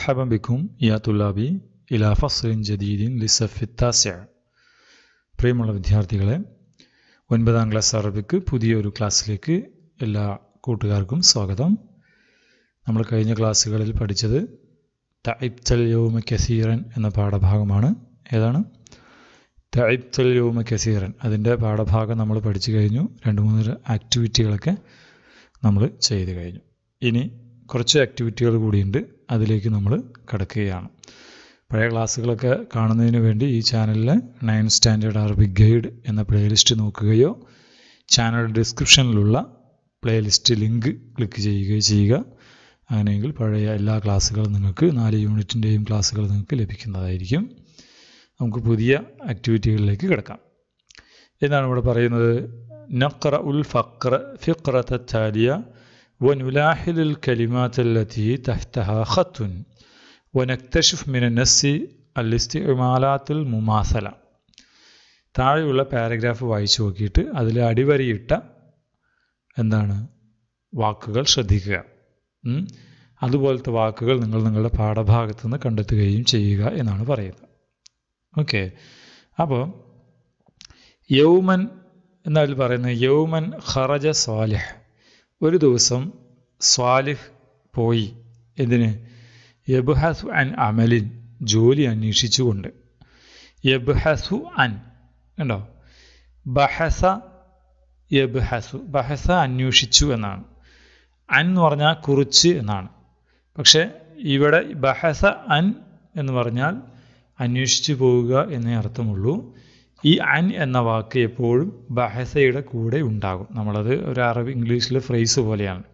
مرحبا بكم يا طلابي إلى فصل جديد للصف التاسع പ്രിയമുള്ള വിദ്യാർത്ഥികളെ ഒൻപതാം ക്ലാസ് അറബിക്ക് പുതിയൊരു ക്ലാസ്സിലേക്ക് എല്ലാ കൂട്ടുകാർക്കും സ്വാഗതം നമ്മൾ കഴിഞ്ഞ ക്ലാസ്സുകളിൽ പഠിച്ചത് തൈബ്തൽ യോമ കസീറൻ എന്ന പാഠഭാഗമാണ് ഏതാണ് തൈബ്തൽ യോമ കസീറൻ അതിൻ്റെ പാഠഭാഗം നമ്മൾ പഠിച്ചു കഴിഞ്ഞു രണ്ട് മൂന്ന് ആക്ടിവിറ്റികളൊക്കെ നമ്മൾ ചെയ്ത് കഴിഞ്ഞു ഇനി കുറച്ച് ആക്ടിവിറ്റികൾ കൂടിയുണ്ട് അതിലേക്ക് നമ്മൾ കടക്കുകയാണ് പഴയ ക്ലാസ്സുകളൊക്കെ കാണുന്നതിന് വേണ്ടി ഈ ചാനലിലെ നയൻ സ്റ്റാൻഡേർഡ് അറബിക് ഗൈഡ് എന്ന പ്ലേലിസ്റ്റ് നോക്കുകയോ ചാനൽ ഡിസ്ക്രിപ്ഷനിലുള്ള പ്ലേലിസ്റ്റ് ലിങ്ക് ക്ലിക്ക് ചെയ്യുകയോ ചെയ്യുക അങ്ങനെയെങ്കിൽ പഴയ എല്ലാ ക്ലാസ്സുകളും നിങ്ങൾക്ക് നാല് യൂണിറ്റിൻ്റെയും ക്ലാസ്സുകൾ നിങ്ങൾക്ക് ലഭിക്കുന്നതായിരിക്കും നമുക്ക് പുതിയ ആക്ടിവിറ്റികളിലേക്ക് കിടക്കാം എന്താണ് ഇവിടെ പറയുന്നത് നഖ്ര ഉൽ ഫഖ്ര ഫിഖ്രത്ത ونلاحل الكلمات التي تحتها خط ونكتشف من النص الاستعمالات المماثلة താഴെയുള്ള പാരഗ്രാഫ് വായിച്ചു നോക്കിയിട്ട് അതിൽ അടിവരയിട്ട എന്താണ് വാക്കുകൾ ശ്രദ്ധിക്കുക അതുപോലത്തെ വാക്കുകൾ നിങ്ങൾ നിങ്ങളുടെ പാഠഭാഗത്തു നിന്ന് കണ്ടെത്തുകയും ചെയ്യുക എന്നാണ് പറയുന്നത് ഓക്കെ അപ്പോൾ യൗമൻ എന്നാൽ പറയുന്നത് യൗമൻ ഖറജ സ്വാലിഹ് ഒരു ദിവസം സ്വാലിഹ് പോയി എന്തിന് യബ്ഹസു അൻ അമലിൻ ജോലി അന്വേഷിച്ചുകൊണ്ട് യബ്ഹസു അൻ കണ്ടോ ബഹസ യബ്ഹസു ബഹസ അന്വേഷിച്ചു എന്നാണ് അൻ എന്ന് പറഞ്ഞാൽ കുറിച്ച് എന്നാണ് പക്ഷേ ഇവിടെ ബഹസ അൻ എന്ന് പറഞ്ഞാൽ അന്വേഷിച്ചു പോവുക എന്നേ അർത്ഥമുള്ളൂ ഈ അൻ എന്ന വാക്ക് എപ്പോഴും ബഹസയുടെ കൂടെ ഉണ്ടാകും നമ്മളത് ഒരു അറബി ഇംഗ്ലീഷിലെ ഫ്രേസ് പോലെയാണ്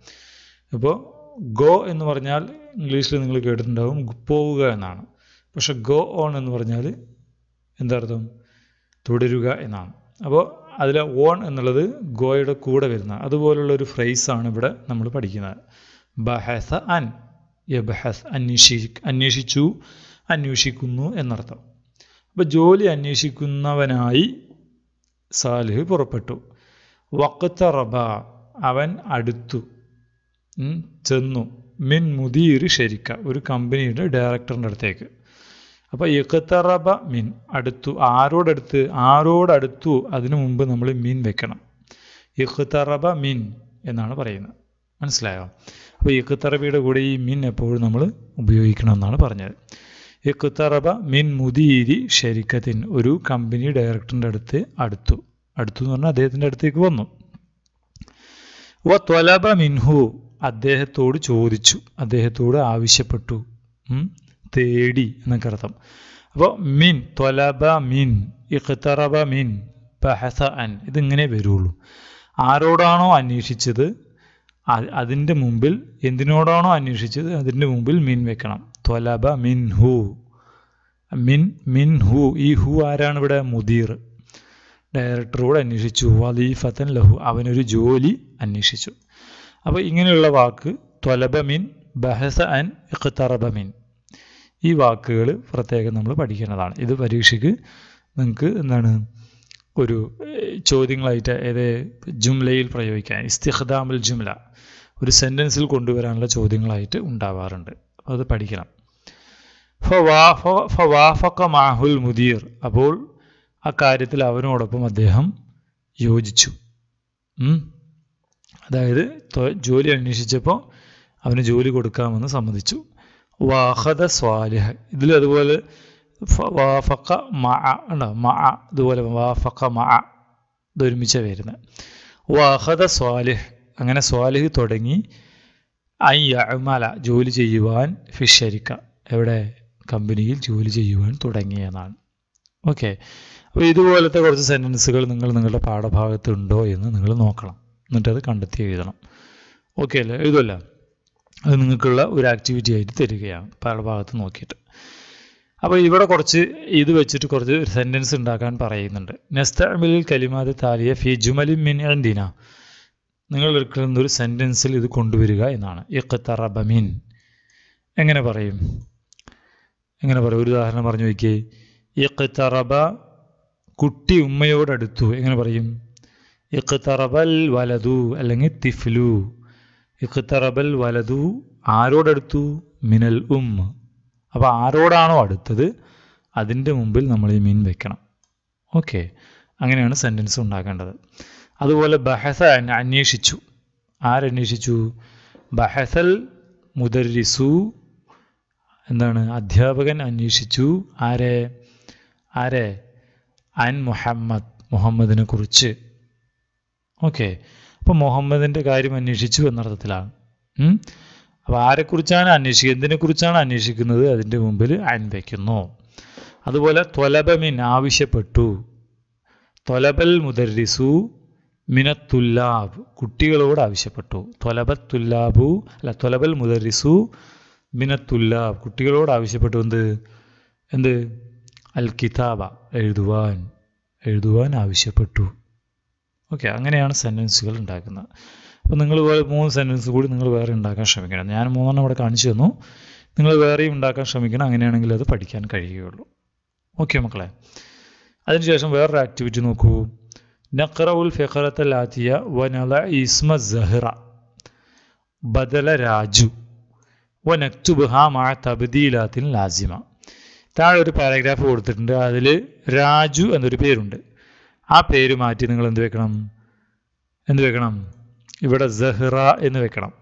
അപ്പോൾ ഗോ എന്ന് പറഞ്ഞാൽ ഇംഗ്ലീഷിൽ നിങ്ങൾ കേട്ടിട്ടുണ്ടാകും പോവുക എന്നാണ് പക്ഷെ ഗോ ഓൺ എന്ന് പറഞ്ഞാൽ എന്താർത്ഥം തുടരുക എന്നാണ് അപ്പോൾ അതിലെ ഓൺ എന്നുള്ളത് ഗോയുടെ കൂടെ വരുന്ന അതുപോലുള്ള ഒരു ഫ്രേസാണ് ഇവിടെ നമ്മൾ പഠിക്കുന്നത് ബഹസ അൻ ബഹസ് അന്വേഷി അന്വേഷിച്ചു അന്വേഷിക്കുന്നു എന്നർത്ഥം അപ്പോൾ ജോലി അന്വേഷിക്കുന്നവനായി സാലിഹ് പുറപ്പെട്ടു വക്കത്തറബ അവൻ അടുത്തു ചെന്നു മിൻ മുദീർ ശരിക്ക ഒരു കമ്പനിയുടെ ഡയറക്ടറിൻ്റെ അടുത്തേക്ക് അപ്പോൾ ഇഖത്തറബ മിൻ അടുത്തു ആരോടടുത്ത് ആരോടടുത്തു അതിനു മുമ്പ് നമ്മൾ മീൻ വെക്കണം ഇഖ്തറബ മിൻ എന്നാണ് പറയുന്നത് മനസ്സിലായോ അപ്പോൾ ഇഖ്തറബയുടെ കൂടെ ഈ മിൻ എപ്പോഴും നമ്മൾ ഉപയോഗിക്കണം എന്നാണ് പറഞ്ഞത് ഇഖ്തറബ മിൻ മുദീരി ഷെരിക്കത്തിൻ ഒരു കമ്പനി ഡയറക്ടറിൻ്റെ അടുത്ത് അടുത്തു അടുത്തു എന്ന് പറഞ്ഞാൽ അദ്ദേഹത്തിൻ്റെ അടുത്തേക്ക് വന്നു വ ത്വലബ മിൻഹു അദ്ദേഹത്തോട് ചോദിച്ചു അദ്ദേഹത്തോട് ആവശ്യപ്പെട്ടു തേടി എന്നൊക്കെ അർത്ഥം അപ്പോൾ മിൻ ത്വലബ മിൻ ഇഖ്തറബ മിൻ ബഹസ അൻ ഇതിങ്ങനെ വരുള്ളൂ ആരോടാണോ അന്വേഷിച്ചത് അതിൻ്റെ മുമ്പിൽ എന്തിനോടാണോ അന്വേഷിച്ചത് അതിൻ്റെ മുമ്പിൽ മീൻ വെക്കണം ത്വലബ മിൻ ഹു മിൻ മിൻ ഹു ഈ ഹു ആരാണ് ഇവിടെ മുദീർ ഡയറക്ടറോട് അന്വേഷിച്ചു വലീഫത്തൻ ലഹു അവനൊരു ജോലി അന്വേഷിച്ചു അപ്പോൾ ഇങ്ങനെയുള്ള വാക്ക് ത്വലബ മിൻ ബഹസ അൻ ഇഖ്തറബ മിൻ ഈ വാക്കുകൾ പ്രത്യേകം നമ്മൾ പഠിക്കേണ്ടതാണ് ഇത് പരീക്ഷയ്ക്ക് നിങ്ങൾക്ക് എന്താണ് ഒരു ചോദ്യങ്ങളായിട്ട് ഏത് ജുംലയിൽ പ്രയോഗിക്കാൻ ഇസ്തിഖ്ദാമുൽ ജുംല ഒരു സെൻറ്റൻസിൽ കൊണ്ടുവരാനുള്ള ചോദ്യങ്ങളായിട്ട് ഉണ്ടാവാറുണ്ട് അപ്പോൾ അത് പഠിക്കണം ഫവാഫക്ക മാഹുൽ മുദീർ അപ്പോൾ ആ കാര്യത്തിൽ അവനോടൊപ്പം അദ്ദേഹം യോജിച്ചു അതായത് ജോലി അന്വേഷിച്ചപ്പോൾ അവന് ജോലി കൊടുക്കാമെന്ന് സമ്മതിച്ചു വാഹദ സ്വാലിഹ ഇതിൽ അതുപോലെ വാഫക്ക മ ഉണ്ടോ മ അതുപോലെ വാഫക്ക മഅ ഇതൊരുമിച്ച വരുന്നത് വാഹദ സ്വാലിഹ് അങ്ങനെ സ്വാലിഹ് തുടങ്ങി ഐ അമല ജോലി ചെയ്യുവാൻ ഫിഷരിക്ക എവിടെ കമ്പനിയിൽ ജോലി ചെയ്യുവാൻ തുടങ്ങിയെന്നാണ് ഓക്കെ അപ്പോൾ ഇതുപോലത്തെ കുറച്ച് സെൻറ്റൻസുകൾ നിങ്ങൾ നിങ്ങളുടെ പാഠഭാഗത്ത് ഉണ്ടോ എന്ന് നിങ്ങൾ നോക്കണം എന്നിട്ടത് കണ്ടെത്തി എഴുതണം ഓക്കെ അല്ലേ എഴുതുമല്ല അത് നിങ്ങൾക്കുള്ള ഒരു ആക്ടിവിറ്റി ആയിട്ട് തരികയാണ് പാഠഭാഗത്ത് നോക്കിയിട്ട് അപ്പോൾ ഇവിടെ കുറച്ച് ഇത് വെച്ചിട്ട് കുറച്ച് സെൻറ്റൻസ് ഉണ്ടാക്കാൻ പറയുന്നുണ്ട് നെസ്തമിൽ കലിമാതെ താലിയ ഫി ജുമലിൻ മിൻ അൻഡിന നിങ്ങൾ എടുക്കുന്ന ഒരു സെൻറ്റൻസിൽ ഇത് കൊണ്ടുവരിക എന്നാണ് ഇഖ്തറബമിൻ എങ്ങനെ പറയും എങ്ങനെ പറയും ഒരു ഉദാഹരണം പറഞ്ഞു നോക്കിയേ ഇഖ്തറബ കുട്ടി ഉമ്മയോടടുത്തു എങ്ങനെ പറയും ഇഖ്തറബൽ വലതു അല്ലെങ്കിൽ തിഫ്ലു ഇഖ്തറബൽ വലതു ആരോടടുത്തു മിനൽ ഉം അപ്പോൾ ആരോടാണോ അടുത്തത് അതിൻ്റെ മുമ്പിൽ നമ്മൾ ഈ മീൻ വെക്കണം ഓക്കെ അങ്ങനെയാണ് സെൻറ്റൻസ് ഉണ്ടാക്കേണ്ടത് അതുപോലെ ബഹസ എന്നെ അന്വേഷിച്ചു ആരന്വേഷിച്ചു ബഹസൽ മുദരിസു എന്താണ് അധ്യാപകൻ അന്വേഷിച്ചു ആരെ ആരെ അൻ മുഹമ്മദ് മുഹമ്മദിനെ കുറിച്ച് ഓക്കെ അപ്പോൾ മുഹമ്മദിൻ്റെ കാര്യം അന്വേഷിച്ചു എന്നർത്ഥത്തിലാണ് അപ്പോൾ ആരെക്കുറിച്ചാണ് അന്വേഷിക്കുക എന്തിനെക്കുറിച്ചാണ് അന്വേഷിക്കുന്നത് അതിൻ്റെ മുമ്പിൽ അൻ വയ്ക്കുന്നു അതുപോലെ തൊലബമിൻ ആവശ്യപ്പെട്ടു ത്വലബൽ മുദരിസു മിനത്തുല്ലാബ് കുട്ടികളോട് ആവശ്യപ്പെട്ടു തൊലബത്തുല്ലാബു അല്ല തൊലബൽ മുദറിസു മിനത്തുല്ലാബ് കുട്ടികളോട് ആവശ്യപ്പെട്ടു എന്ത് എന്ത് അൽ കിതാബ എഴുതുവാൻ എഴുതുവാൻ ആവശ്യപ്പെട്ടു ഓക്കെ അങ്ങനെയാണ് സെൻറ്റൻസുകൾ ഉണ്ടാക്കുന്നത് അപ്പോൾ നിങ്ങൾ മൂന്ന് സെൻറ്റൻസ് കൂടി നിങ്ങൾ വേറെ ഉണ്ടാക്കാൻ ശ്രമിക്കണം ഞാൻ മൂന്നെണ്ണം ഇവിടെ കാണിച്ചു തന്നു നിങ്ങൾ വേറെയും ഉണ്ടാക്കാൻ ശ്രമിക്കണം അങ്ങനെയാണെങ്കിൽ അത് പഠിക്കാൻ കഴിയുകയുള്ളൂ ഓക്കെ മക്കളെ അതിനുശേഷം വേറൊരു ആക്ടിവിറ്റി നോക്കൂ നഖ്റ ഉൽ ഫിഖറത്തലാത്തിയ വനല ഇസ്മ സഹ്റ ബദല രാജു വനക്തുബഹാ മാ തബ്ദീലാത്തിൻ ലാസിമ താഴെ ഒരു പാരഗ്രാഫ് കൊടുത്തിട്ടുണ്ട് അതിൽ രാജു എന്നൊരു പേരുണ്ട് ആ പേര് മാറ്റി നിങ്ങൾ എന്ത് വെക്കണം എന്ത് വെക്കണം ഇവിടെ സഹ്റ എന്ന് വെക്കണം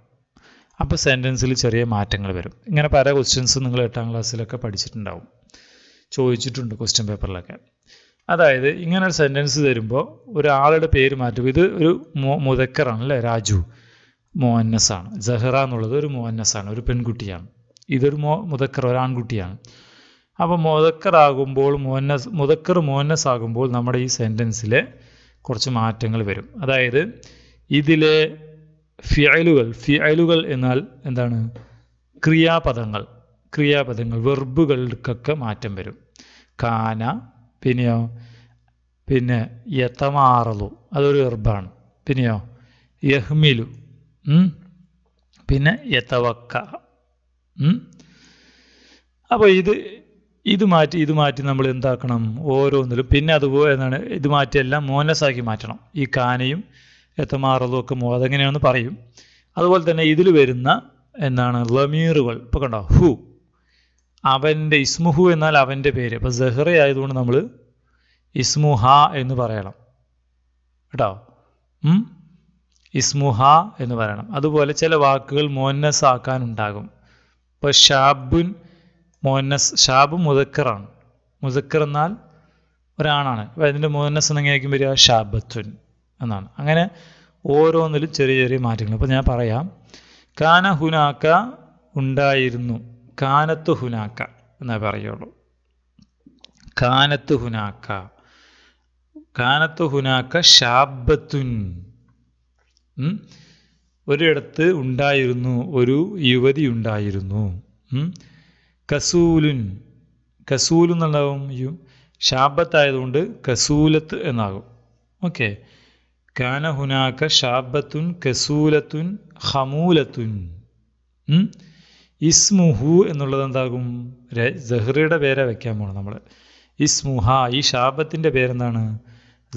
അപ്പോൾ സെൻറ്റൻസിൽ ചെറിയ മാറ്റങ്ങൾ വരും ഇങ്ങനെ പല ക്വസ്റ്റ്യൻസ് നിങ്ങൾ എട്ടാം ക്ലാസ്സിലൊക്കെ പഠിച്ചിട്ടുണ്ടാവും ചോദിച്ചിട്ടുണ്ട് ക്വസ്റ്റ്യൻ പേപ്പറിലൊക്കെ അതായത് ഇങ്ങനെ ഒരു സെൻറ്റൻസ് തരുമ്പോൾ ഒരാളുടെ പേര് മാറ്റും ഇത് ഒരു മോ മുതക്കറാണ് അല്ലേ രാജു മോഹന്നസാണ് ജഹ്റ എന്നുള്ളത് ഒരു മോഹന്നസാണ് ഒരു പെൺകുട്ടിയാണ് ഇതൊരു മോ മുതക്കർ ഒരു ആൺകുട്ടിയാണ് അപ്പോൾ മുതക്കറാകുമ്പോൾ മോഹന്നസ് മുതക്കർ മോഹന്നസ് ആകുമ്പോൾ നമ്മുടെ ഈ സെൻറ്റൻസിൽ കുറച്ച് മാറ്റങ്ങൾ വരും അതായത് ഇതിലെ ഫിയലുകൾ ഫിയലുകൾ എന്നാൽ എന്താണ് ക്രിയാപദങ്ങൾ ക്രിയാപദങ്ങൾ വെർബുകൾക്കൊക്കെ മാറ്റം വരും കാന പിന്നെയോ പിന്നെ യത്തമാറലു അതൊരു ഗർഭാണ് പിന്നെയോ യഹ്മിലു പിന്നെ യത്തവക്ക അപ്പോൾ ഇത് ഇത് മാറ്റി ഇത് മാറ്റി നമ്മൾ എന്താക്കണം ഓരോന്നിലും പിന്നെ അതുപോലെ എന്താണ് ഇത് മാറ്റിയെല്ലാം മോനസാക്കി മാറ്റണം ഈ കാനയും എത്തമാറലും ഒക്കെ മോ അതെങ്ങനെയാണെന്ന് പറയും അതുപോലെ തന്നെ ഇതിൽ വരുന്ന എന്താണ് ലമീറുകൾ ഇപ്പോൾ കണ്ടോ ഹു അവൻ്റെ ഇസ്മുഹു എന്നാൽ അവൻ്റെ പേര് അപ്പോൾ സെഹ്റ ആയതുകൊണ്ട് നമ്മൾ ഇസ്മുഹ എന്ന് പറയണം കേട്ടോ ഇസ്മുഹ എന്ന് പറയണം അതുപോലെ ചില വാക്കുകൾ മോന്നസ് ആക്കാനുണ്ടാകും ഇപ്പോൾ ഷാബുൻ മോന്നസ് ഷാബ് മുതക്കറാണ് മുതക്കർ എന്നാൽ ഒരാണാണ് അപ്പോൾ അതിൻ്റെ മോന്നസ് എന്നെങ്ങനെയായിരിക്കും വരിക ഷാബത്തുൻ എന്നാണ് അങ്ങനെ ഓരോന്നിലും ചെറിയ ചെറിയ മാറ്റങ്ങൾ അപ്പോൾ ഞാൻ പറയാം കാന ഹുനാക്ക ഉണ്ടായിരുന്നു കാനത്ത് ഹുനാക്ക എന്നേ പറയുള്ളൂ കാനത്ത് ഹുനാക്ക കാനത്ത് ഹുനാക്ക ഷാബത്തുൻ ഒരിടത്ത് ഉണ്ടായിരുന്നു ഒരു യുവതി ഉണ്ടായിരുന്നു കസൂലുൻ കസൂൽ എന്നുള്ളതും യു ഷാബത്തായതുകൊണ്ട് കസൂലത്ത് എന്നാകും ഓക്കെ കാന ഹുനാക്ക ഷാബത്തുൻ കസൂലത്തുൻ ഹമൂലത്തുൻ ഇസ്മുഹു എന്നുള്ളത് എന്താകും ജഹ്റയുടെ പേരെ വെക്കാൻ പോകണം നമ്മൾ ഇസ്മുഹ ഈ ശാപത്തിൻ്റെ പേരെന്താണ്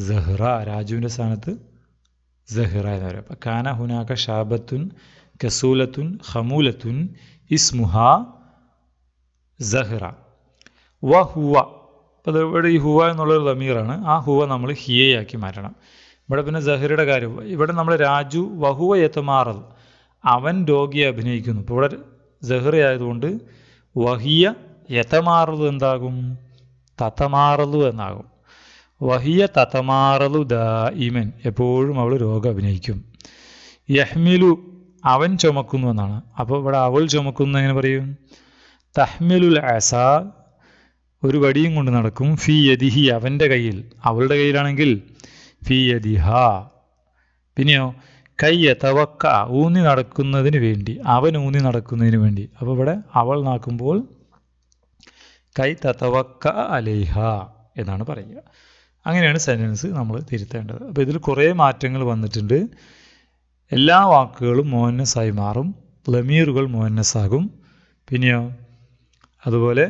ജഹ്റ രാജുവിൻ്റെ സ്ഥാനത്ത് ജഹ്റ എന്ന് പറയും അപ്പം കാന ഹുനാക്ക ഷാബത്തുൻ കസൂലത്തുൻ ഹമൂലത്തുൻ ഇസ്മുഹ ജഹ്റ വ ഹുവ അപ്പോൾ ഇവിടെ ഈ ഹുവ എന്നുള്ളൊരു ദമീറാണ് ആ ഹുവ നമ്മൾ ഹിയയാക്കി മാറ്റണം ഇവിടെ പിന്നെ ജഹ്റയുടെ കാര്യം ഇവിടെ നമ്മൾ രാജു വഹുവ എത്തമാറത് അവൻ രോഗിയെ അഭിനയിക്കുന്നു ഇപ്പോൾ ഇവിടെ ആയതുകൊണ്ട് വഹിയ യഥമാറലു എന്താകും തത്തമാറലു എന്നാകും വഹിയ തത്തമാറലു ദായിമൻ എപ്പോഴും അവൾ രോഗം അഭിനയിക്കും യഹ്മിലു അവൻ ചുമക്കുന്നു എന്നാണ് അപ്പോൾ ഇവിടെ അവൾ ചുമക്കുന്നു എങ്ങനെ പറയും തഹ്മിലുൽ അസ ഒരു വടിയും കൊണ്ട് നടക്കും ഫി യദിഹി അവൻ്റെ കയ്യിൽ അവളുടെ കയ്യിലാണെങ്കിൽ ഫി യദിഹ പിന്നെയോ കൈ തവക്ക ഊന്നി നടക്കുന്നതിന് വേണ്ടി അവൻ ഊന്നി നടക്കുന്നതിന് വേണ്ടി അപ്പോൾ ഇവിടെ അവൾ നാക്കുമ്പോൾ കൈ തതവക്ക അലേഹ എന്നാണ് പറയുക അങ്ങനെയാണ് സെൻറ്റൻസ് നമ്മൾ തിരുത്തേണ്ടത് അപ്പോൾ ഇതിൽ കുറേ മാറ്റങ്ങൾ വന്നിട്ടുണ്ട് എല്ലാ വാക്കുകളും മോഹന്നസായി മാറും ലമീറുകൾ മോഹന്നസാകും പിന്നെയോ അതുപോലെ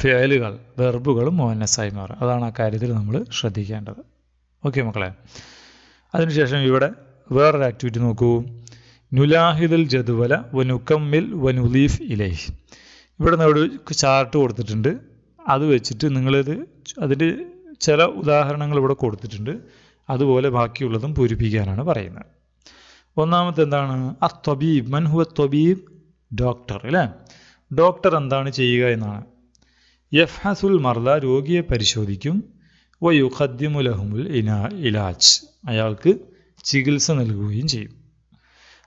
ഫേലുകൾ വെർബുകളും മോഹന്നസായി മാറും അതാണ് ആ കാര്യത്തിൽ നമ്മൾ ശ്രദ്ധിക്കേണ്ടത് ഓക്കെ മക്കളെ അതിനുശേഷം ഇവിടെ വേറൊരു ആക്ടിവിറ്റി നോക്കൂ നുലാഹിദുൽ ജദുവല വനുക്കമ്മിൽ വനുലീഫ് ഇലേഹ് ഇവിടെ നിന്ന് ഒരു ചാർട്ട് കൊടുത്തിട്ടുണ്ട് അത് വെച്ചിട്ട് നിങ്ങളിത് അതിൻ്റെ ചില ഉദാഹരണങ്ങൾ ഇവിടെ കൊടുത്തിട്ടുണ്ട് അതുപോലെ ബാക്കിയുള്ളതും പൂരിപ്പിക്കാനാണ് പറയുന്നത് ഒന്നാമത്തെ എന്താണ് അ ത്വബീബ് മൻഹുവ ത്വബീബ് ഡോക്ടർ അല്ലേ ഡോക്ടർ എന്താണ് ചെയ്യുക എന്നാണ് യഫ്ഹസുൽ മർദ രോഗിയെ പരിശോധിക്കും വയുഖദ്ദിമു ലഹുമുൽ ഇനാ ഇലാജ് അയാൾക്ക് ചികിത്സ നൽകുകയും ചെയ്യും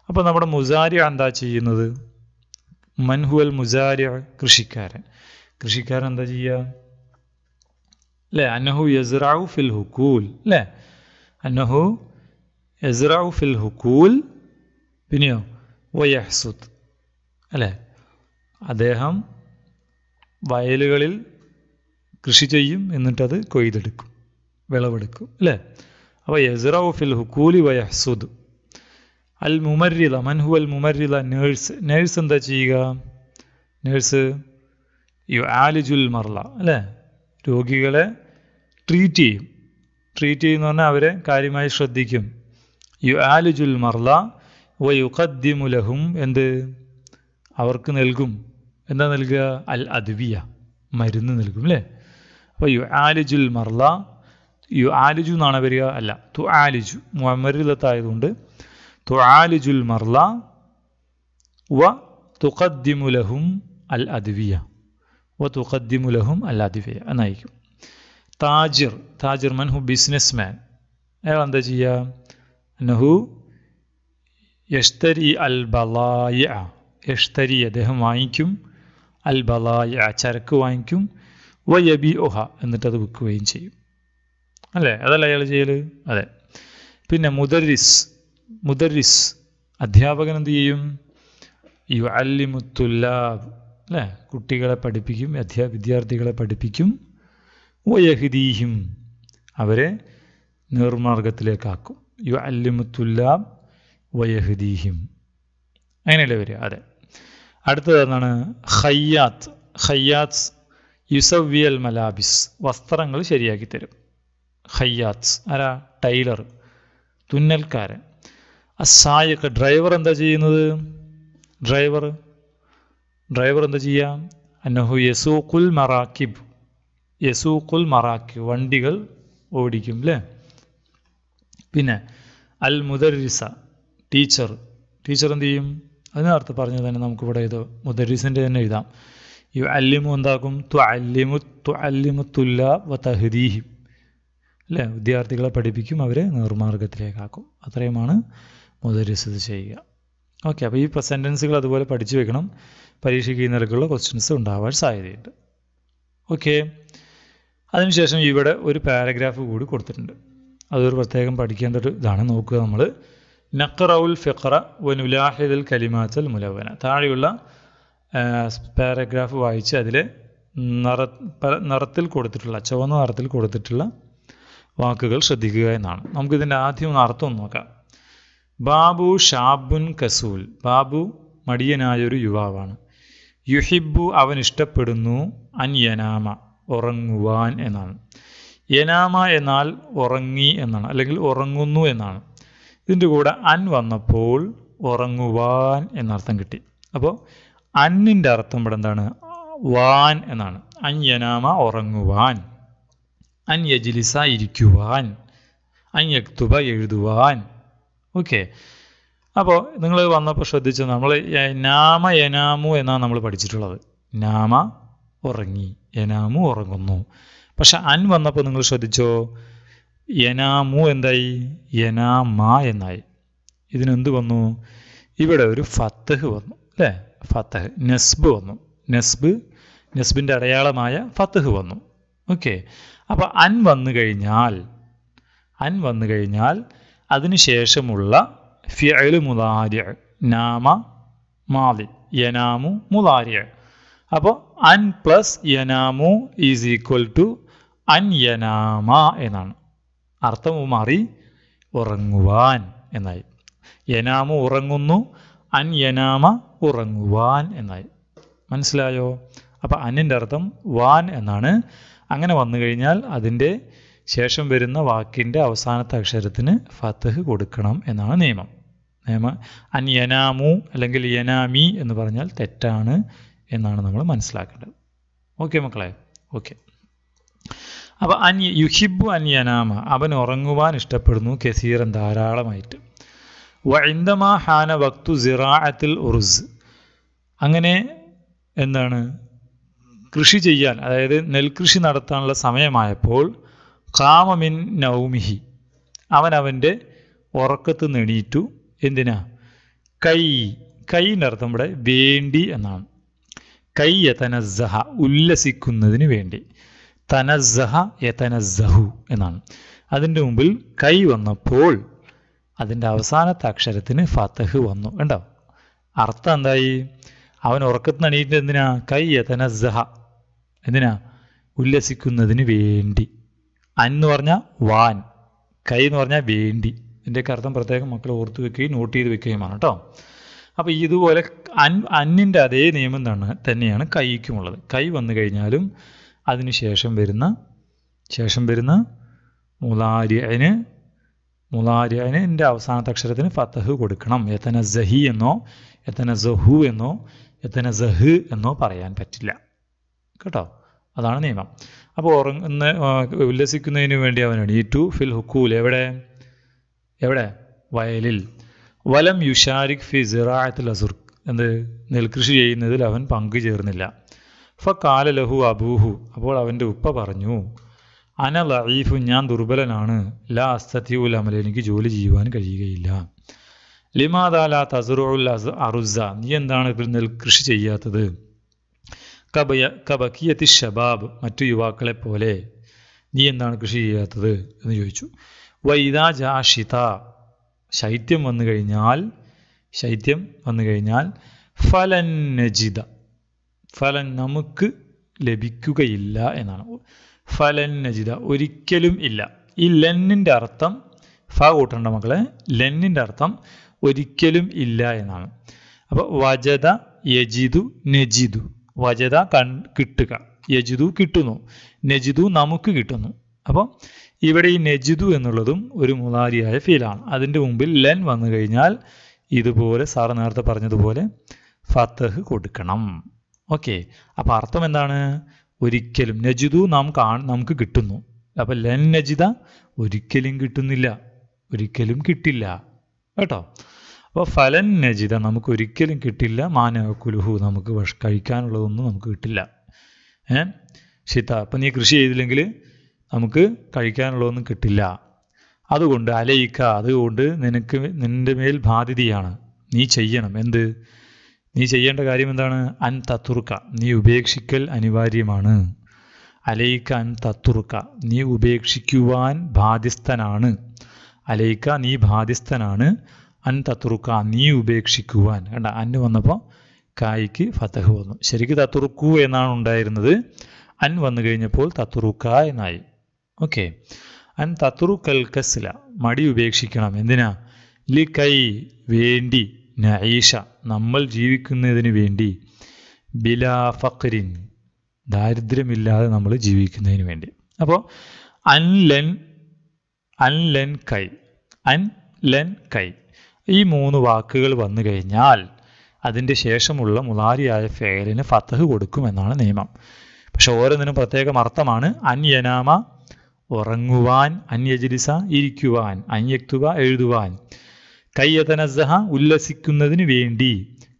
അപ്പോൾ നമ്മുടെ മുസാരി എന്താ ചെയ്യുന്നത് മൻഹുവൽ മുസാരി കൃഷിക്കാരൻ കൃഷിക്കാരൻ എന്താ ചെയ്യുക അല്ലേ അന്നഹു യസ്റാവു ഫിൽ ഹുക്കൂൽ അല്ലേ അന്നഹു യസ്റാവു ഫിൽ ഹുക്കൂൽ പിന്നെയോ വയഹ്സുദ് അല്ലേ അദ്ദേഹം വയലുകളിൽ കൃഷി ചെയ്യും എന്നിട്ടത് കൊയ്തെടുക്കും വിളവെടുക്കും അല്ലേ അപ്പോൾ യസറാവു ഫിൽ വയ വയഹ്സുദ് അൽ മുമരില മൻഹു അൽ മുമരില നേഴ്സ് നേഴ്സ് എന്താ ചെയ്യുക നേഴ്സ് യു ആലിജുൽ മർല അല്ലേ രോഗികളെ ട്രീറ്റ് ചെയ്യും ട്രീറ്റ് ചെയ്യുന്ന പറഞ്ഞാൽ അവരെ കാര്യമായി ശ്രദ്ധിക്കും യു ആലിജുൽ മർല വ യുഖദ്യമുലഹും എന്ത് അവർക്ക് നൽകും എന്താ നൽകുക അൽ അദ്വിയ മരുന്ന് നൽകും അല്ലേ അപ്പോൾ യു ആലിജുൽ മർല യു ആലിജു എന്നാണ് വരിക അല്ല തു ആലിജു മുഹമ്മരിലത്തായതുകൊണ്ട് തു ആലിജുൽ മർല വ തുഖദ്ദിമുലഹും അൽ അദ്വിയ വ തുഖദ്ദിമുലഹും അൽ അദ്വിയ എന്നായിരിക്കും താജിർ താജിർ മൻ ഹു ബിസിനസ് മാൻ അയാൾ എന്താ ചെയ്യുക നഹു യഷ്തരി അൽ ബലായ യഷ്തരി അദ്ദേഹം വാങ്ങിക്കും അൽ ബലായ ചരക്ക് വാങ്ങിക്കും വയബി ഒഹ എന്നിട്ടത് വിൽക്കുകയും ചെയ്യും അല്ലേ അതല്ല അയാൾ ചെയ്യൽ അതെ പിന്നെ മുദരിസ് മുദരിസ് അധ്യാപകൻ എന്ത് ചെയ്യും യു അല്ലിമുത്തുല്ലാബ് അല്ലേ കുട്ടികളെ പഠിപ്പിക്കും അധ്യാ വിദ്യാർത്ഥികളെ പഠിപ്പിക്കും വയഹിദീഹിം അവരെ നേർമാർഗത്തിലേക്കാക്കും യു അല്ലിമുത്തുല്ലാബ് വയഹിദീഹിം അങ്ങനെയല്ലേ വരിക അതെ അടുത്തത് എന്താണ് ഹയ്യാത്ത് ഹയ്യാത്ത് യുസവ്യൽ മലാബിസ് വസ്ത്രങ്ങൾ ശരിയാക്കി തരും ഹയ്യാത്സ് ആരാ ടൈലർ തുന്നൽക്കാരൻ അസായക്ക് ഡ്രൈവർ എന്താ ചെയ്യുന്നത് ഡ്രൈവർ ഡ്രൈവർ എന്താ ചെയ്യാം അന്നഹു യസൂഖുൽ മറാക്കിബ് യസൂഖുൽ മറാക്കിബ് വണ്ടികൾ ഓടിക്കും അല്ലേ പിന്നെ അൽ മുദരിസ ടീച്ചർ ടീച്ചർ എന്ത് ചെയ്യും അതിനർത്ഥം പറഞ്ഞു തന്നെ നമുക്കിവിടെ ഇത് മുദരിസിൻ്റെ തന്നെ എഴുതാം യു അല്ലിമു എന്താക്കും തു അല്ലിമു തു അല്ലിമുത്തുല്ല വ തഹദീഹിം അല്ലേ വിദ്യാർത്ഥികളെ പഠിപ്പിക്കും അവരെ നിർമാർഗത്തിലേക്കാക്കും അത്രയുമാണ് മുതരിസത് ചെയ്യുക ഓക്കെ അപ്പോൾ ഈ പ്രസൻറ്റൻസുകൾ അതുപോലെ പഠിച്ചു വെക്കണം പരീക്ഷയ്ക്ക് ഈ നിരക്കുള്ള ക്വസ്റ്റ്യൻസ് ഉണ്ടാവാൻ സാധ്യതയുണ്ട് ഓക്കെ അതിനുശേഷം ഇവിടെ ഒരു പാരഗ്രാഫ് കൂടി കൊടുത്തിട്ടുണ്ട് അതൊരു പ്രത്യേകം പഠിക്കേണ്ട ഒരു ഇതാണ് നോക്കുക നമ്മൾ നഖറൌൽ ഫിഖറ വനുലാഹിദുൽ കലിമാത്തൽ മുലവന താഴെയുള്ള പാരഗ്രാഫ് വായിച്ച് അതിൽ നിറ നിറത്തിൽ കൊടുത്തിട്ടുള്ള ചുവന്ന നിറത്തിൽ കൊടുത്തിട്ടുള്ള വാക്കുകൾ ശ്രദ്ധിക്കുക എന്നാണ് നമുക്കിതിൻ്റെ ആദ്യം ഒന്ന് അർത്ഥം നോക്കാം ബാബു ഷാബുൻ കസൂൽ ബാബു മടിയനായൊരു യുവാവാണ് യുഹിബു അവൻ ഇഷ്ടപ്പെടുന്നു അൻ യനാമ ഉറങ്ങുവാൻ എന്നാണ് യനാമ എന്നാൽ ഉറങ്ങി എന്നാണ് അല്ലെങ്കിൽ ഉറങ്ങുന്നു എന്നാണ് ഇതിൻ്റെ കൂടെ അൻ വന്നപ്പോൾ ഉറങ്ങുവാൻ എന്നർത്ഥം കിട്ടി അപ്പോൾ അന്നിൻ്റെ അർത്ഥം ഇവിടെ എന്താണ് വാൻ എന്നാണ് അന്യനാമ ഉറങ്ങുവാൻ അന്യജിലിസ ഇരിക്കുവാൻ അന്യക്തുബ എഴുതുവാൻ ഓക്കെ അപ്പോൾ നിങ്ങൾ വന്നപ്പോൾ ശ്രദ്ധിച്ചു നമ്മൾ നാമ എനാമു എന്നാണ് നമ്മൾ പഠിച്ചിട്ടുള്ളത് നാമ ഉറങ്ങി എനാമു ഉറങ്ങുന്നു പക്ഷെ അൻ വന്നപ്പോൾ നിങ്ങൾ ശ്രദ്ധിച്ചോ എനാമു എന്തായി എനാമ എന്നായി ഇതിനെന്ത് വന്നു ഇവിടെ ഒരു ഫത്തഹ് വന്നു അല്ലേ ഫത്തഹ് നെസ്ബ് വന്നു നെസ്ബ് നെസ്ബിൻ്റെ അടയാളമായ ഫത്തഹ് വന്നു ഓക്കെ അപ്പോൾ അൻ വന്നു കഴിഞ്ഞാൽ അൻ വന്നു കഴിഞ്ഞാൽ ശേഷമുള്ള ഫിയല് മുതാര്യ നാമ മാതി യനാമു മുതാര്യ അപ്പോൾ അൻ പ്ലസ് യനാമു ഈസ് ഈക്വൽ ടു അൻ യനാമ എന്നാണ് അർത്ഥം മാറി ഉറങ്ങുവാൻ എന്നായി യനാമു ഉറങ്ങുന്നു അന്യനാമ ഉറങ്ങുവാൻ എന്നായി മനസ്സിലായോ അപ്പോൾ അന്നിൻ്റെ അർത്ഥം വാൻ എന്നാണ് അങ്ങനെ വന്നു കഴിഞ്ഞാൽ അതിൻ്റെ ശേഷം വരുന്ന വാക്കിൻ്റെ അവസാനത്തെ അക്ഷരത്തിന് ഫത്തഹ് കൊടുക്കണം എന്നാണ് നിയമം നിയമ അന്യനാമു അല്ലെങ്കിൽ യനാമി എന്ന് പറഞ്ഞാൽ തെറ്റാണ് എന്നാണ് നമ്മൾ മനസ്സിലാക്കേണ്ടത് ഓക്കെ മക്കളെ ഓക്കെ അപ്പോൾ അന്യ യുഹിബു അന്യനാമ അവൻ ഉറങ്ങുവാൻ ഇഷ്ടപ്പെടുന്നു കസീറൻ ധാരാളമായിട്ട് വൈന്ദമാ ഹാന വക്തു സിറാഅത്തിൽ ഉറുസ് അങ്ങനെ എന്താണ് കൃഷി ചെയ്യാൻ അതായത് നെൽകൃഷി നടത്താനുള്ള സമയമായപ്പോൾ കാമമിൻ നൗമിഹി അവൻ അവൻ്റെ ഉറക്കത്ത് നെണീറ്റു എന്തിനാ കൈ കൈൻ്റെ അർത്ഥം ഇവിടെ വേണ്ടി എന്നാണ് കൈ യതനസഹ ഉല്ലസിക്കുന്നതിന് വേണ്ടി തനസഹ യതനസഹു എന്നാണ് അതിൻ്റെ മുമ്പിൽ കൈ വന്നപ്പോൾ അതിൻ്റെ അവസാനത്തെ അക്ഷരത്തിന് ഫത്തഹ് വന്നു ഉണ്ടോ അർത്ഥം എന്തായി അവൻ ഉറക്കത്തിന് അണിയിട്ട് എന്തിനാ കയ്യതന സഹ എന്തിനാ ഉല്ലസിക്കുന്നതിന് വേണ്ടി അൻ എന്ന് പറഞ്ഞാൽ വാൻ കൈ എന്ന് പറഞ്ഞാൽ വേണ്ടി ഇതിൻ്റെയൊക്കെ അർത്ഥം പ്രത്യേകം മക്കൾ ഓർത്ത് വെക്കുകയും നോട്ട് ചെയ്ത് വെക്കുകയുമാണ് കേട്ടോ അപ്പോൾ ഇതുപോലെ അൻ അന്നിൻ്റെ അതേ നിയമം തന്നെ തന്നെയാണ് കൈക്കുമുള്ളത് കൈ വന്നു കഴിഞ്ഞാലും അതിന് ശേഷം വരുന്ന ശേഷം വരുന്ന മുലാരിന് മുലാരിയൻ്റെ അവസാനത്തെ അക്ഷരത്തിന് ഫത്തഹ് കൊടുക്കണം എത്തന ജഹി എന്നോ എത്തന ജഹു എന്നോ എത്തന ജഹ് എന്നോ പറയാൻ പറ്റില്ല കേട്ടോ അതാണ് നിയമം അപ്പോൾ ഉറങ്ങുന്ന ഉല്ലസിക്കുന്നതിന് വേണ്ടി അവൻ എണീറ്റു ഫിൽ ഹുക്കൂൽ എവിടെ എവിടെ വയലിൽ വലം യുഷാരിഖ് ഫി സിറായത്തിൽ അസുർ എന്ത് നെൽകൃഷി ചെയ്യുന്നതിൽ അവൻ പങ്കു ചേർന്നില്ല ഫ കാല ലഹു അബൂഹു അപ്പോൾ അവൻ്റെ ഉപ്പ പറഞ്ഞു അന ലഈഫു ഞാൻ ദുർബലനാണ് ലാ അസ്തത്തി ഉൽ എനിക്ക് ജോലി ചെയ്യുവാൻ കഴിയുകയില്ല ലിമാദാ ലാ തസറുൽ അറുസ നീ എന്താണ് പിന്നെ കൃഷി ചെയ്യാത്തത് കബയ കബക്കിയത്തി ഷബാബ് മറ്റു യുവാക്കളെ പോലെ നീ എന്താണ് കൃഷി ചെയ്യാത്തത് എന്ന് ചോദിച്ചു വൈദാ ജാഷിത ശൈത്യം വന്നു കഴിഞ്ഞാൽ ശൈത്യം വന്നു കഴിഞ്ഞാൽ ഫലൻ നജിത ഫലൻ നമുക്ക് ലഭിക്കുകയില്ല എന്നാണ് ഫലൻ നജിത ഒരിക്കലും ഇല്ല ഈ ലെന്നിൻ്റെ അർത്ഥം ഫ കൂട്ടണ്ട മക്കളെ ലെന്നിൻ്റെ അർത്ഥം ഒരിക്കലും ഇല്ല എന്നാണ് അപ്പോൾ വജത യജിതു നജിതു വജത കൺ കിട്ടുക യജിതു കിട്ടുന്നു നജിതു നമുക്ക് കിട്ടുന്നു അപ്പോൾ ഇവിടെ ഈ നജിതു എന്നുള്ളതും ഒരു മുതാരിയായ ഫീലാണ് അതിൻ്റെ മുമ്പിൽ ലെൻ വന്നു കഴിഞ്ഞാൽ ഇതുപോലെ സാറ് നേരത്തെ പറഞ്ഞതുപോലെ ഫത്തഹ് കൊടുക്കണം ഓക്കെ അപ്പോൾ അർത്ഥം എന്താണ് ഒരിക്കലും നജിതു നാം കാ നമുക്ക് കിട്ടുന്നു അപ്പൊ ലൻ നജിത ഒരിക്കലും കിട്ടുന്നില്ല ഒരിക്കലും കിട്ടില്ല കേട്ടോ അപ്പോൾ ഫലൻ നജിത നമുക്ക് ഒരിക്കലും കിട്ടില്ല മാനകുലുഹു നമുക്ക് ഭക്ഷ കഴിക്കാനുള്ളതൊന്നും നമുക്ക് കിട്ടില്ല ഏ ശിത അപ്പം നീ കൃഷി ചെയ്തില്ലെങ്കിൽ നമുക്ക് കഴിക്കാനുള്ളതൊന്നും കിട്ടില്ല അതുകൊണ്ട് അലയിക്ക അതുകൊണ്ട് നിനക്ക് നിൻ്റെ മേൽ ബാധ്യതയാണ് നീ ചെയ്യണം എന്ത് നീ ചെയ്യേണ്ട കാര്യം എന്താണ് അൻ തത്തുറുക്ക നീ ഉപേക്ഷിക്കൽ അനിവാര്യമാണ് അലയിക്ക അൻ തത്തുറുക്ക നീ ഉപേക്ഷിക്കുവാൻ ബാധ്യസ്ഥനാണ് അലയിക്ക നീ ബാധ്യസ്ഥനാണ് അൻ തത്തുറുക്ക നീ ഉപേക്ഷിക്കുവാൻ കണ്ട അന് വന്നപ്പോൾ കായ്ക്ക് ഫത്തഹ് വന്നു ശരിക്ക് തത്തുറുക്കു എന്നാണ് ഉണ്ടായിരുന്നത് അൻ വന്നു കഴിഞ്ഞപ്പോൾ തത്തുറുക്ക എന്നായി ഓക്കെ അൻ തത്തുറുക്കൽ കസ്ല മടി ഉപേക്ഷിക്കണം എന്തിനാ ലി കൈ വേണ്ടി നഈഷ നമ്മൾ ജീവിക്കുന്നതിന് വേണ്ടി ബിലാ ഫക്രിൻ ദാരിദ്ര്യമില്ലാതെ നമ്മൾ ജീവിക്കുന്നതിന് വേണ്ടി അപ്പോൾ അൻലൻ അൻലൻ കൈ അൻലൻ കൈ ഈ മൂന്ന് വാക്കുകൾ വന്നു കഴിഞ്ഞാൽ അതിൻ്റെ ശേഷമുള്ള മുതാരിയായ ഫേലിന് ഫത്തഹ് കൊടുക്കുമെന്നാണ് നിയമം പക്ഷെ ഓരോന്നിനും പ്രത്യേകം അർത്ഥമാണ് അന്യനാമ ഉറങ്ങുവാൻ അന്യജിലിസ ഇരിക്കുവാൻ അന്യക്തുക എഴുതുവാൻ കയ്യതനസഹ ഉല്ലസിക്കുന്നതിന് വേണ്ടി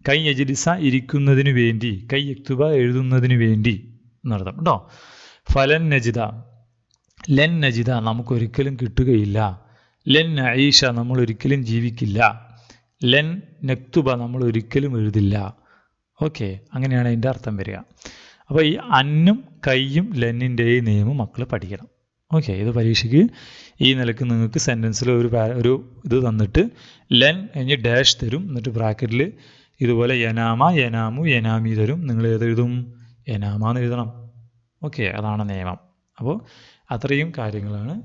കയ്യജിലിസ ഇരിക്കുന്നതിന് വേണ്ടി കയ്യക്തുബ എഴുതുന്നതിന് വേണ്ടി എന്നർത്ഥം കേട്ടോ ഫലൻ നജിത ലൻ നജിത നമുക്കൊരിക്കലും കിട്ടുകയില്ല ലൻ ഐഷ നമ്മൾ ഒരിക്കലും ജീവിക്കില്ല ലൻ നക്തുബ നമ്മൾ ഒരിക്കലും എഴുതില്ല ഓക്കെ അങ്ങനെയാണ് അതിൻ്റെ അർത്ഥം വരിക അപ്പോൾ ഈ അന്നും കൈയും ലെന്നിൻ്റെയും നിയമം മക്കൾ പഠിക്കണം ഓക്കെ ഇത് പരീക്ഷയ്ക്ക് ഈ നിലക്ക് നിങ്ങൾക്ക് സെൻറ്റൻസിൽ ഒരു ഒരു ഇത് തന്നിട്ട് ലെൻ കഴിഞ്ഞ് ഡാഷ് തരും എന്നിട്ട് ബ്രാക്കറ്റിൽ ഇതുപോലെ യനാമ യനാമു യനാമി തരും നിങ്ങൾ ഏതെഴുതും യനാമ എന്ന് എഴുതണം ഓക്കെ അതാണ് നിയമം അപ്പോൾ അത്രയും കാര്യങ്ങളാണ്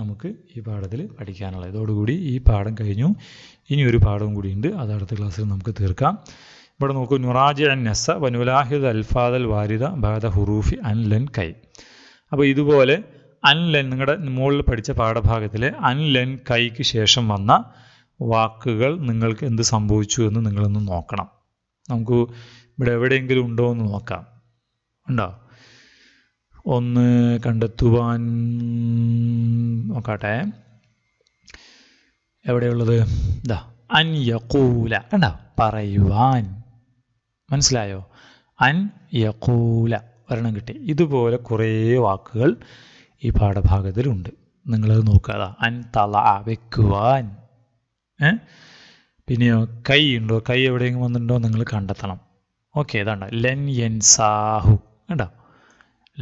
നമുക്ക് ഈ പാഠത്തിൽ പഠിക്കാനുള്ളത് ഇതോടുകൂടി ഈ പാഠം കഴിഞ്ഞു ഇനി ഒരു പാഠവും കൂടിയുണ്ട് അത് അടുത്ത ക്ലാസ്സിൽ നമുക്ക് തീർക്കാം ഇവിടെ നോക്കൂ നുറാജി അൻ നസ വനുലാഹിദ് അൽഫാദൽ വാരിദ ബാദ ഹുറൂഫി അൻ ലൻ കൈ അപ്പോൾ ഇതുപോലെ അൺലെൻ നിങ്ങളുടെ മുകളിൽ പഠിച്ച പാഠഭാഗത്തിൽ അൺലെൻ കൈക്ക് ശേഷം വന്ന വാക്കുകൾ നിങ്ങൾക്ക് എന്ത് സംഭവിച്ചു എന്ന് നിങ്ങളൊന്ന് നോക്കണം നമുക്ക് ഇവിടെ എവിടെയെങ്കിലും ഉണ്ടോ എന്ന് നോക്കാം ഉണ്ടോ ഒന്ന് കണ്ടെത്തുവാൻ നോക്കട്ടെ എവിടെയുള്ളത് ഇതാ അൻ യക്കൂല കണ്ടോ പറയുവാൻ മനസ്സിലായോ അൻ യക്കൂല ഒരെണ്ണം കിട്ടി ഇതുപോലെ കുറേ വാക്കുകൾ ഈ പാഠഭാഗത്തിലുണ്ട് നിങ്ങളത് നോക്കാതാ അൻ തല വെക്കുവാൻ ഏ പിന്നെയോ കൈ ഉണ്ടോ കൈ എവിടെയെങ്കിലും വന്നിട്ടുണ്ടോ നിങ്ങൾ കണ്ടെത്തണം ഓക്കെ ഇതാണ്ട ലെൻ എൻ സാഹു കണ്ടോ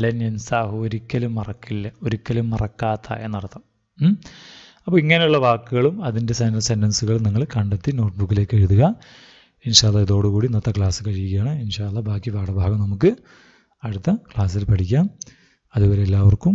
ലെൻ എൻ സാഹു ഒരിക്കലും മറക്കില്ല ഒരിക്കലും മറക്കാത്ത എന്നർത്ഥം അപ്പോൾ ഇങ്ങനെയുള്ള വാക്കുകളും അതിൻ്റെ സെൻറ്റൻസുകൾ നിങ്ങൾ കണ്ടെത്തി നോട്ട്ബുക്കിലേക്ക് എഴുതുക ഇൻഷാല്ല ഇതോടുകൂടി ഇന്നത്തെ ക്ലാസ് കഴിയുകയാണ് ഇൻഷാല്ല ബാക്കി പാഠഭാഗം നമുക്ക് അടുത്ത ക്ലാസ്സിൽ പഠിക്കാം അതുവരെ എല്ലാവർക്കും